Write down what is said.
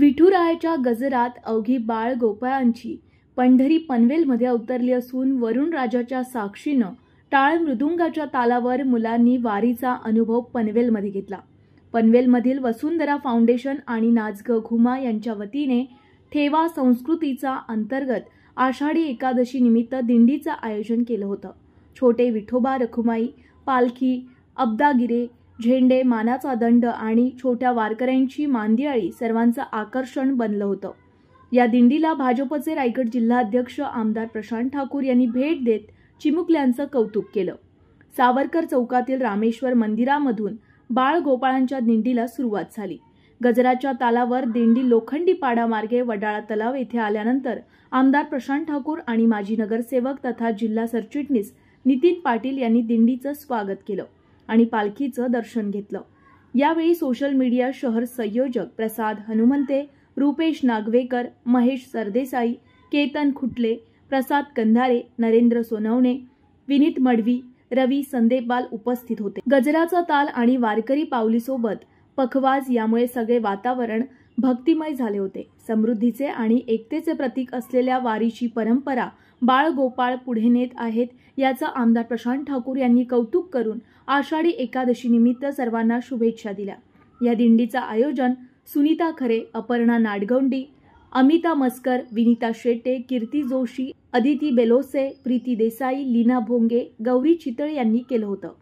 विठुरायाच्या गजरात अवघी बाळ गोपाळांची पंढरी पनवेलमध्ये अवतरली असून वरुण राजाच्या साक्षीनं टाळ मृदुंगाच्या तालावर मुलांनी वारीचा अनुभव पनवेलमध्ये घेतला पनवेलमधील वसुंधरा फाउंडेशन आणि नाचग घुमा यांच्या वतीने ठेवा संस्कृतीचा अंतर्गत आषाढी एकादशी निमित्त दिंडीचं आयोजन केलं होतं छोटे विठोबा रखुमाई पालखी अब्दागिरे झेंडे मानाचा दंड आणि छोट्या वारकऱ्यांची मांदियाळी सर्वांचं आकर्षण बनलं होतं या दिंडीला भाजपचे रायगड जिल्हाध्यक्ष आमदार प्रशांत ठाकूर यांनी भेट देत चिमुकल्यांचं कौतुक केलं सावरकर चौकातील रामेश्वर मंदिरामधून बाळ गोपाळांच्या दिंडीला सुरुवात झाली गजराच्या तालावर दिंडी लोखंडी पाडा मार्गे वडाळा तलाव येथे आल्यानंतर आमदार प्रशांत ठाकूर आणि माजी नगरसेवक तथा जिल्हा सरचिटणीस नितीन पाटील यांनी दिंडीचं स्वागत केलं आणि पालखीचं दर्शन घेतलं यावेळी सोशल मीडिया शहर संयोजक प्रसाद हनुमंते रुपेश नागवेकर महेश सरदेसाई केतन खुटले प्रसाद कंधारे नरेंद्र सोनवणे विनीत मडवी रवी संदेपाल उपस्थित होते गजराचा ताल आणि वारकरी पावलीसोबत पखवाज यामुळे सगळे वातावरण भक्तिमय झाले होते समृद्धीचे आणि एकतेचे प्रतीक असलेल्या वारीची परंपरा बाळ गोपाळ पुढे नेत आहेत याचं आमदार प्रशांत ठाकूर यांनी कौतुक करून आषाढी एकादशी निमित्त सर्वांना शुभेच्छा दिल्या या दिंडीचं आयोजन सुनीता खरे अपर्णा नाडगौंडी अमिता मस्कर विनीता शेट्टे कीर्ती जोशी अदिती बेलोसे प्रीती देसाई लीना भोंगे गौरी चितळ यांनी केलं होतं